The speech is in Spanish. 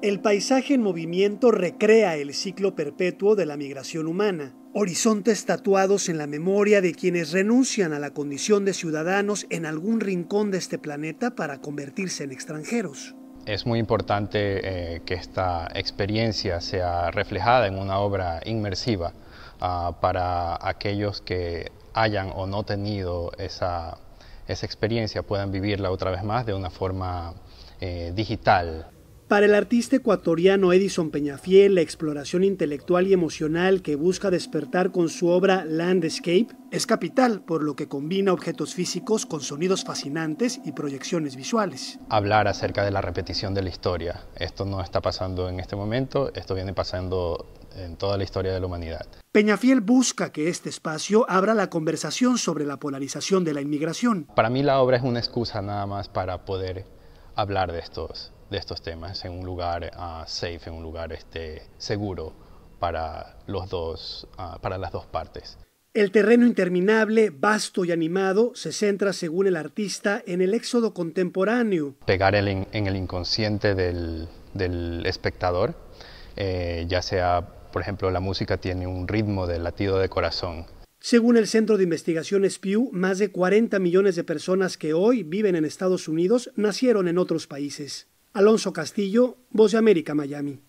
El paisaje en movimiento recrea el ciclo perpetuo de la migración humana, horizontes tatuados en la memoria de quienes renuncian a la condición de ciudadanos en algún rincón de este planeta para convertirse en extranjeros. Es muy importante eh, que esta experiencia sea reflejada en una obra inmersiva ah, para aquellos que hayan o no tenido esa, experiencia puedan vivirla otra vez más de una forma eh, digital. Para el artista ecuatoriano Edison Peñafiel, la exploración intelectual y emocional que busca despertar con su obra Landscape es capital, por lo que combina objetos físicos con sonidos fascinantes y proyecciones visuales. Hablar acerca de la repetición de la historia. Esto no está pasando en este momento, esto viene pasando en toda la historia de la humanidad. Peñafiel busca que este espacio abra la conversación sobre la polarización de la inmigración. Para mí la obra es una excusa nada más para poder hablar de estos de estos temas en un lugar ah, safe, en un lugar este, seguro para, los dos, ah, para las dos partes. El terreno interminable, vasto y animado, se centra, según el artista, en el éxodo contemporáneo. Pegar en el inconsciente del, del espectador, eh, ya sea, por ejemplo, la música tiene un ritmo de latido de corazón, según el Centro de Investigaciones Pew, más de 40 millones de personas que hoy viven en Estados Unidos nacieron en otros países. Alonso Castillo, Voz de América, Miami.